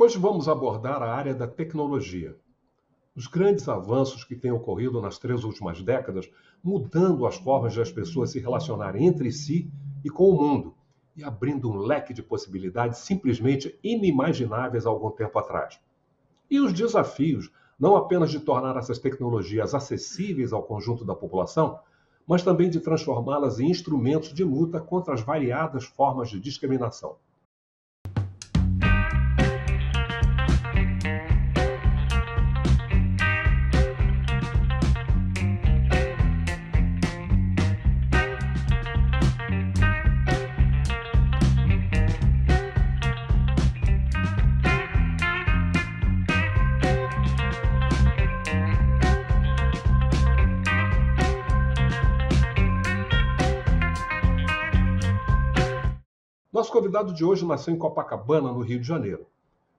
Hoje vamos abordar a área da tecnologia. Os grandes avanços que têm ocorrido nas três últimas décadas, mudando as formas das pessoas se relacionarem entre si e com o mundo, e abrindo um leque de possibilidades simplesmente inimagináveis há algum tempo atrás. E os desafios, não apenas de tornar essas tecnologias acessíveis ao conjunto da população, mas também de transformá-las em instrumentos de luta contra as variadas formas de discriminação. Nosso convidado de hoje nasceu em Copacabana, no Rio de Janeiro.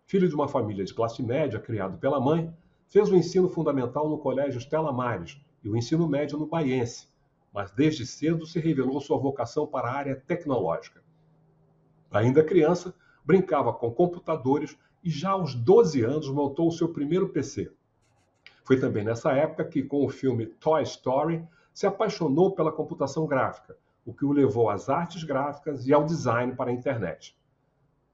Filho de uma família de classe média, criado pela mãe, fez o ensino fundamental no Colégio Estela Mares e o ensino médio no Baiense, mas desde cedo se revelou sua vocação para a área tecnológica. Ainda criança, brincava com computadores e já aos 12 anos montou o seu primeiro PC. Foi também nessa época que, com o filme Toy Story, se apaixonou pela computação gráfica o que o levou às artes gráficas e ao design para a internet.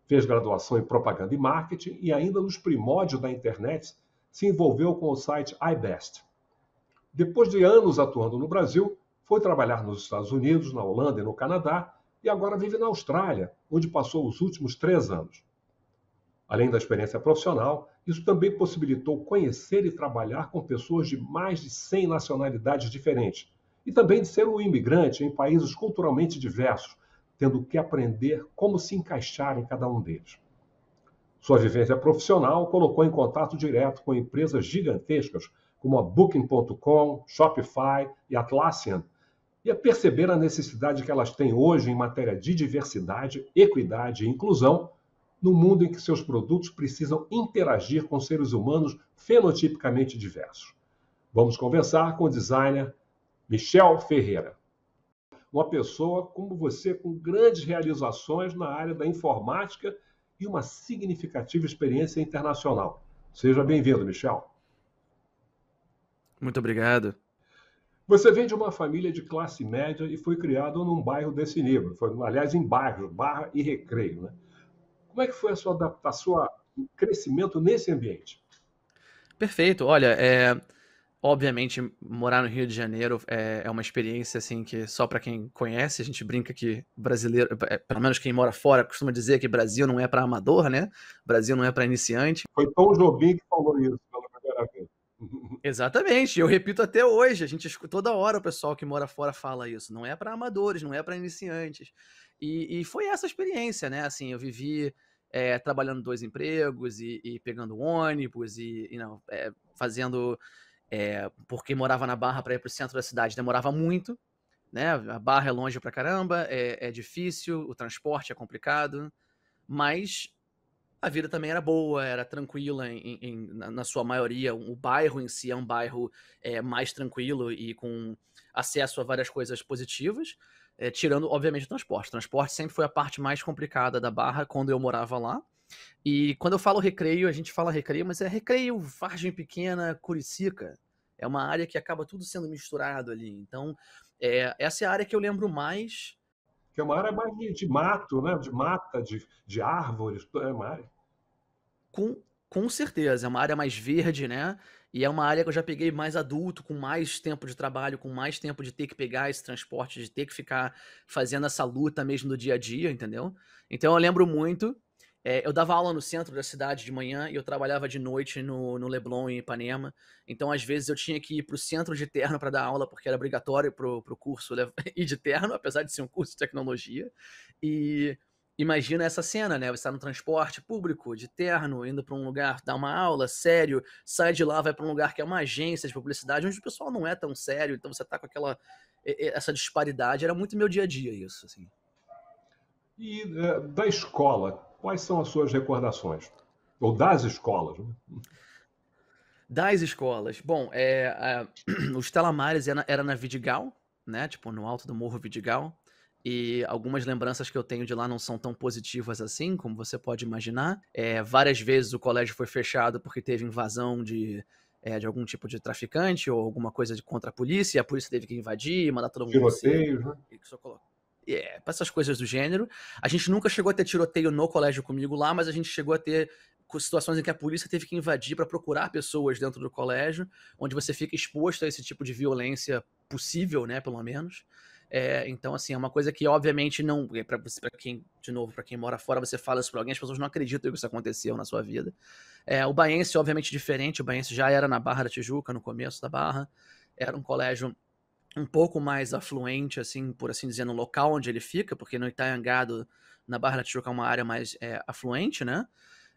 Fez graduação em propaganda e marketing e, ainda nos primórdios da internet, se envolveu com o site iBest. Depois de anos atuando no Brasil, foi trabalhar nos Estados Unidos, na Holanda e no Canadá e agora vive na Austrália, onde passou os últimos três anos. Além da experiência profissional, isso também possibilitou conhecer e trabalhar com pessoas de mais de 100 nacionalidades diferentes, e também de ser um imigrante em países culturalmente diversos, tendo que aprender como se encaixar em cada um deles. Sua vivência profissional colocou em contato direto com empresas gigantescas como a Booking.com, Shopify e Atlassian, e a perceber a necessidade que elas têm hoje em matéria de diversidade, equidade e inclusão, no mundo em que seus produtos precisam interagir com seres humanos fenotipicamente diversos. Vamos conversar com o designer Michel Ferreira. Uma pessoa como você, com grandes realizações na área da informática e uma significativa experiência internacional. Seja bem-vindo, Michel. Muito obrigado. Você vem de uma família de classe média e foi criado num bairro desse nível. Foi, aliás, em bairros, Barra e Recreio. Né? Como é que foi a sua adaptação, o crescimento nesse ambiente? Perfeito. Olha, é, Obviamente, morar no Rio de Janeiro é, é uma experiência assim que só para quem conhece, a gente brinca que brasileiro, é, é, pelo menos quem mora fora, costuma dizer que Brasil não é para amador, né? Brasil não é para iniciante. Foi Tom Jobim que falou isso pela primeira vez. Exatamente, eu repito até hoje, a gente escuta toda hora o pessoal que mora fora fala isso, não é para amadores, não é para iniciantes. E, e foi essa experiência, né? Assim, eu vivi é, trabalhando dois empregos e, e pegando ônibus e, e não, é, fazendo é, porque morava na Barra para ir para o centro da cidade demorava muito, né? A Barra é longe para caramba, é, é difícil, o transporte é complicado, mas a vida também era boa, era tranquila em, em, na sua maioria. O bairro em si é um bairro é, mais tranquilo e com acesso a várias coisas positivas, é, tirando, obviamente, o transporte. O transporte sempre foi a parte mais complicada da barra quando eu morava lá. E quando eu falo recreio, a gente fala recreio, mas é recreio, vargem pequena, Curicica. É uma área que acaba tudo sendo misturado ali. Então, é, essa é a área que eu lembro mais. Que é uma área mais de, de mato, né? De mata, de, de árvores, é uma área. Com, com certeza, é uma área mais verde, né? E é uma área que eu já peguei mais adulto, com mais tempo de trabalho, com mais tempo de ter que pegar esse transporte, de ter que ficar fazendo essa luta mesmo do dia a dia, entendeu? Então eu lembro muito é, eu dava aula no centro da cidade de manhã e eu trabalhava de noite no, no Leblon em Ipanema. Então, às vezes, eu tinha que ir para o centro de terno para dar aula, porque era obrigatório para o curso ir de terno, apesar de ser um curso de tecnologia. E imagina essa cena, né? Você está no transporte público, de terno, indo para um lugar dar uma aula, sério, sai de lá, vai para um lugar que é uma agência de publicidade, onde o pessoal não é tão sério, então você está com aquela essa disparidade, era muito meu dia a dia isso, assim. E eh, da escola, Quais são as suas recordações? Ou das escolas? Né? Das escolas. Bom, é, é a, os Telamares era, era na Vidigal, né? Tipo, no alto do Morro Vidigal. E algumas lembranças que eu tenho de lá não são tão positivas assim, como você pode imaginar. É, várias vezes o colégio foi fechado porque teve invasão de, é, de algum tipo de traficante ou alguma coisa de contra a polícia, e a polícia teve que invadir, mandar todo mundo. Tiroteios, né? E só colocar é, para essas coisas do gênero. A gente nunca chegou a ter tiroteio no colégio comigo lá, mas a gente chegou a ter situações em que a polícia teve que invadir para procurar pessoas dentro do colégio, onde você fica exposto a esse tipo de violência possível, né, pelo menos. É, então, assim, é uma coisa que obviamente não. É, para quem, de novo, para quem mora fora, você fala isso pra alguém, as pessoas não acreditam que isso aconteceu na sua vida. É, o Baense, obviamente, diferente. O Baense já era na Barra da Tijuca, no começo da Barra. Era um colégio um pouco mais afluente, assim, por assim dizer, no local onde ele fica, porque no Itaiangado, na Barra da Tijuca, é uma área mais é, afluente, né?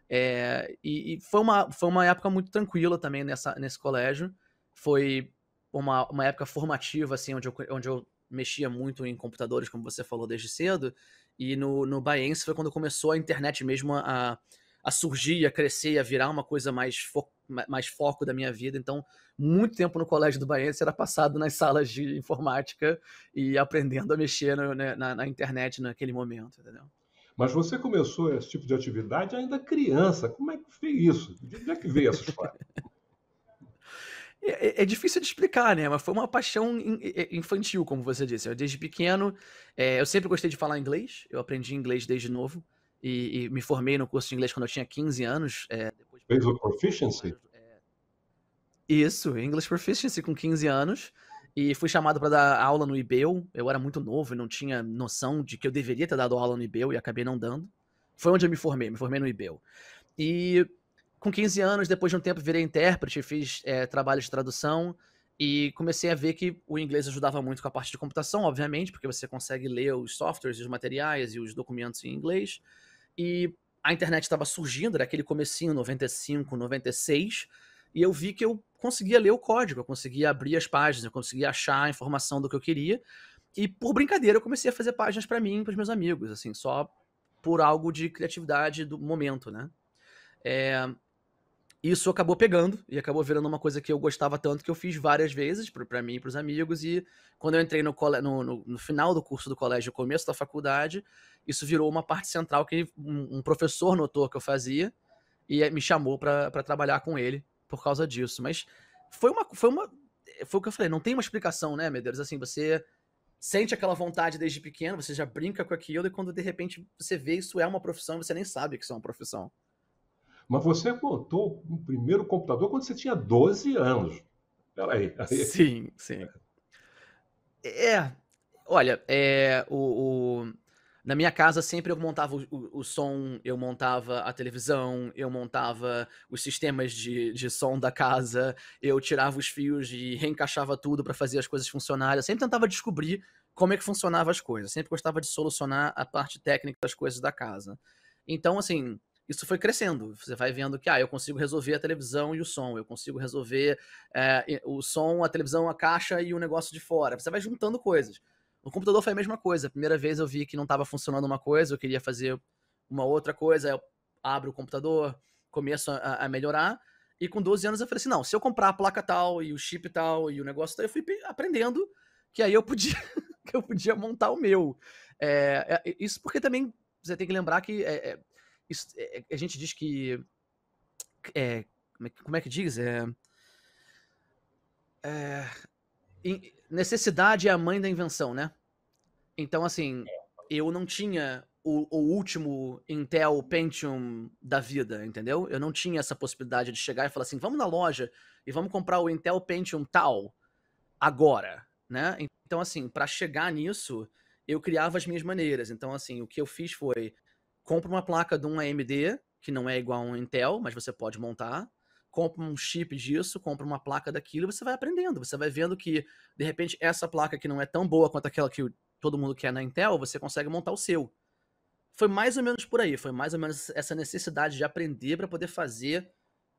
É, e, e foi, uma, foi uma época muito tranquila também nessa, nesse colégio. Foi uma, uma época formativa, assim, onde eu, onde eu mexia muito em computadores, como você falou desde cedo. E no, no Baiense foi quando começou a internet mesmo a, a surgir, a crescer, a virar uma coisa mais, fo mais foco da minha vida. Então, muito tempo no colégio do Baense era passado nas salas de informática e aprendendo a mexer no, né, na, na, internet naquele momento, entendeu? Mas você começou esse tipo de atividade ainda criança. Como é que fez isso? De onde é que veio essa história? É, é, é, difícil de explicar, né? Mas foi uma paixão é, é, infantil, como você disse. Eu, desde pequeno, é, eu sempre gostei de falar inglês. Eu aprendi inglês desde novo e, e, me formei no curso de inglês quando eu tinha 15 anos. É, depois... o Proficiency? É. Isso, English Proficiency com 15 anos. E fui chamado para dar aula no IBEU. Eu era muito novo e não tinha noção de que eu deveria ter dado aula no IBEU e acabei não dando. Foi onde eu me formei, me formei no IBEU. E com 15 anos, depois de um tempo, virei intérprete, fiz é, trabalho de tradução. E comecei a ver que o inglês ajudava muito com a parte de computação, obviamente, porque você consegue ler os softwares, os materiais e os documentos em inglês. E a internet estava surgindo, era aquele comecinho 95, 96, e eu vi que eu conseguia ler o código, eu conseguia abrir as páginas, eu conseguia achar a informação do que eu queria. E por brincadeira eu comecei a fazer páginas para mim, para os meus amigos, assim, só por algo de criatividade do momento, né? É, isso acabou pegando e acabou virando uma coisa que eu gostava tanto que eu fiz várias vezes para mim e pros amigos. E quando eu entrei no, no, no, no, final do curso do colégio, começo da faculdade, isso virou uma parte central que um, um professor notou que eu fazia e eh, me chamou para trabalhar com ele por causa disso. Mas foi uma, foi uma. Foi o que eu falei, não tem uma explicação, né, Medeiros? Assim, você sente aquela vontade desde pequeno, você já brinca com aquilo, e quando de repente você vê isso é uma profissão, você nem sabe que isso é uma profissão. Mas você montou o primeiro computador quando você tinha 12 anos. Peraí. Aí. Sim, sim. É. Olha, é, o, o, na minha casa sempre eu montava o, o, som, eu montava a televisão, eu montava os sistemas de, de som da casa, eu tirava os fios e reencaixava tudo para fazer as coisas funcionarem. Eu sempre tentava descobrir como é que funcionava as coisas. Eu sempre gostava de solucionar a parte técnica das coisas da casa. Então, assim, isso foi crescendo. Você vai vendo que ah, eu consigo resolver a televisão e o som, eu consigo resolver é, o som, a televisão, a caixa e o negócio de fora. Você vai juntando coisas. No computador foi a mesma coisa. A primeira vez eu vi que não estava funcionando uma coisa, eu queria fazer uma outra coisa, eu abro o computador, começo a, a, melhorar. E com 12 anos eu falei assim: não, se eu comprar a placa tal e o chip tal e o negócio tal, eu fui aprendendo que aí eu podia, que eu podia montar o meu. É, é, isso porque também você tem que lembrar que é, é é, é, a gente diz que. É, como, é, como é que diz? É, é, necessidade é a mãe da invenção, né? Então, assim, eu não tinha o, o, último Intel Pentium da vida, entendeu? Eu não tinha essa possibilidade de chegar e falar assim, vamos na loja e vamos comprar o Intel Pentium tal agora, né? Então, assim, para chegar nisso, eu criava as minhas maneiras. Então, assim, o que eu fiz foi, compra uma placa de um AMD, que não é igual a um Intel, mas você pode montar, compra um chip disso, compra uma placa daquilo, e você vai aprendendo, você vai vendo que, de repente, essa placa que não é tão boa quanto aquela que todo mundo quer na Intel, você consegue montar o seu. Foi mais ou menos por aí, foi mais ou menos essa necessidade de aprender para poder fazer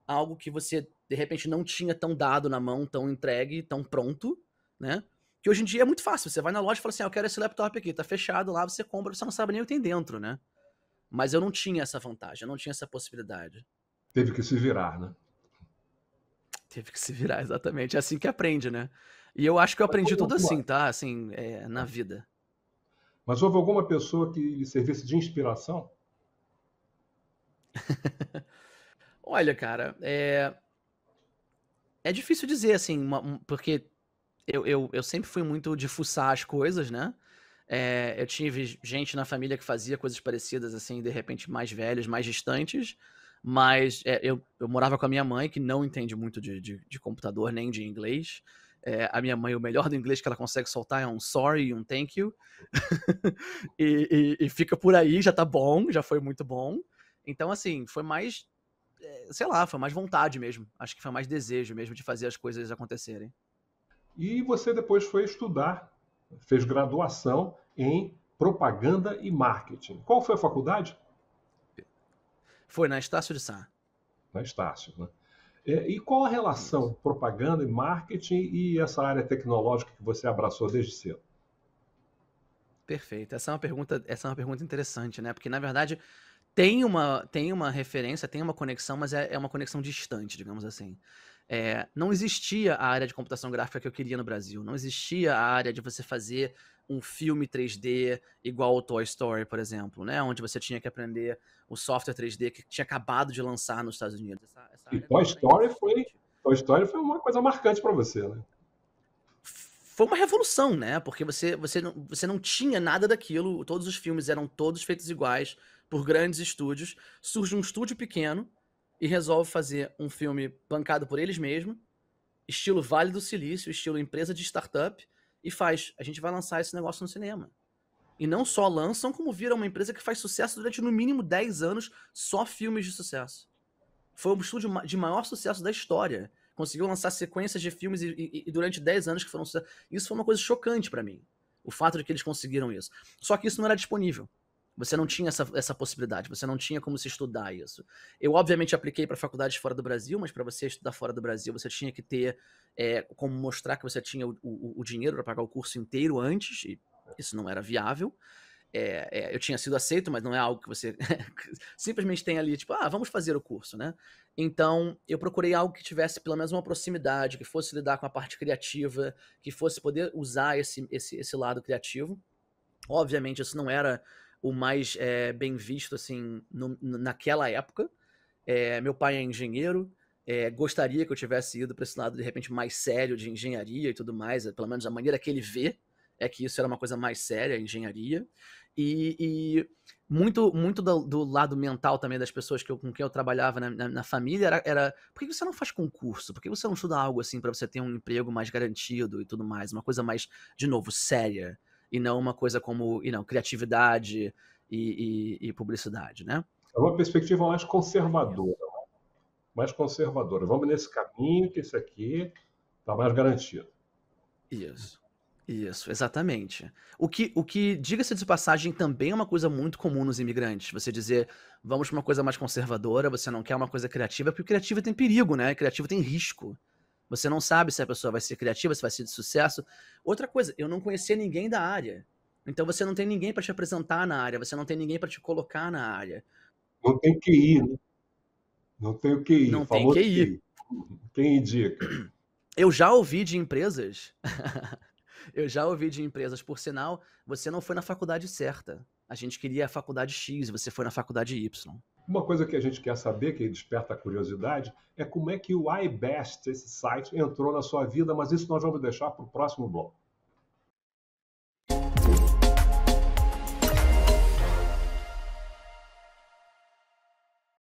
algo que você, de repente, não tinha tão dado na mão, tão entregue, tão pronto, né? Que hoje em dia é muito fácil, você vai na loja e fala assim, ah, eu quero esse laptop aqui, tá fechado lá, você compra, você não sabe nem o que tem dentro, né? Mas eu não tinha essa vantagem, eu não tinha essa possibilidade. Teve que se virar, né? Teve que se virar, exatamente. É assim que aprende, né? E eu acho que eu aprendi tudo assim, tá? Assim, é, na vida. Mas houve alguma pessoa que lhe servisse de inspiração? Olha, cara, é... é difícil dizer, assim, uma... porque eu, eu, eu sempre fui muito de fuçar as coisas, né? É, eu tive gente na família que fazia coisas parecidas, assim, de repente mais velhos, mais distantes. Mas é, eu, eu morava com a minha mãe, que não entende muito de, de, de computador nem de inglês. É, a minha mãe, o melhor do inglês que ela consegue soltar é um sorry e um thank you. e, e, e, fica por aí, já tá bom, já foi muito bom. Então, assim, foi mais. É, sei lá, foi mais vontade mesmo. Acho que foi mais desejo mesmo de fazer as coisas acontecerem. E você depois foi estudar fez graduação em propaganda e marketing. Qual foi a faculdade? Foi na Estácio de Sá. Na Estácio, né? É, e qual a relação propaganda e marketing e essa área tecnológica que você abraçou desde cedo? Perfeito. Essa é uma pergunta, essa é uma pergunta interessante, né? Porque na verdade tem uma, tem uma referência, tem uma conexão, mas é, é uma conexão distante, digamos assim. É, não existia a área de computação gráfica que eu queria no Brasil. Não existia a área de você fazer um filme 3D igual ao Toy Story, por exemplo, né? Onde você tinha que aprender o software 3D que tinha acabado de lançar nos Estados Unidos. Essa, essa e Toy é Story, foi, Toy Story foi uma coisa marcante para você, né? Foi uma revolução, né? Porque você, você, não, você não tinha nada daquilo, todos os filmes eram todos feitos iguais por grandes estúdios. Surge um estúdio pequeno e resolve fazer um filme bancado por eles mesmos, estilo Vale do Silício, estilo empresa de startup, e faz. A gente vai lançar esse negócio no cinema. E não só lançam, como viram uma empresa que faz sucesso durante no mínimo 10 anos, só filmes de sucesso. Foi um estúdio de maior sucesso da história. Conseguiu lançar sequências de filmes e, e, e durante 10 anos que foram sucesso. Isso foi uma coisa chocante para mim. O fato de que eles conseguiram isso. Só que isso não era disponível. Você não tinha essa, essa possibilidade, você não tinha como se estudar isso. Eu, obviamente, apliquei para faculdades fora do Brasil, mas para você estudar fora do Brasil, você tinha que ter é, como mostrar que você tinha o, o, o dinheiro para pagar o curso inteiro antes, e isso não era viável. É, é, eu tinha sido aceito, mas não é algo que você simplesmente tem ali, tipo, ah, vamos fazer o curso, né? Então, eu procurei algo que tivesse pelo menos uma proximidade, que fosse lidar com a parte criativa, que fosse poder usar esse, esse, esse lado criativo. Obviamente, isso não era o mais é, bem visto assim no, naquela época. É, meu pai é engenheiro, é, gostaria que eu tivesse ido para esse lado de repente mais sério de engenharia e tudo mais, pelo menos a maneira que ele vê é que isso era uma coisa mais séria, a engenharia. E, e muito muito do, do, lado mental também das pessoas que eu, com quem eu trabalhava na, na, na família era, era, por que você não faz concurso? Por que você não estuda algo assim para você ter um emprego mais garantido e tudo mais? Uma coisa mais, de novo, séria e não uma coisa como e não, criatividade e, e, e publicidade, né? É uma perspectiva mais conservadora, mais conservadora. Vamos nesse caminho que isso aqui está mais garantido. Isso. Isso, exatamente. O que, o que diga-se de passagem, também é uma coisa muito comum nos imigrantes. Você dizer, vamos para uma coisa mais conservadora, você não quer uma coisa criativa, porque criativa tem perigo, né? Criativa tem risco. Você não sabe se a pessoa vai ser criativa, se vai ser de sucesso. Outra coisa, eu não conhecia ninguém da área. Então você não tem ninguém para te apresentar na área, você não tem ninguém para te colocar na área. Não tem ir, né? Não tem o que ir. Não tem que ir, Quem indica? Eu já ouvi de empresas. eu já ouvi de empresas, por sinal, você não foi na faculdade certa. A gente queria a faculdade X, você foi na faculdade Y. Uma coisa que a gente quer saber, que desperta a curiosidade, é como é que o iBest, esse site, entrou na sua vida, mas isso nós vamos deixar para o próximo bloco.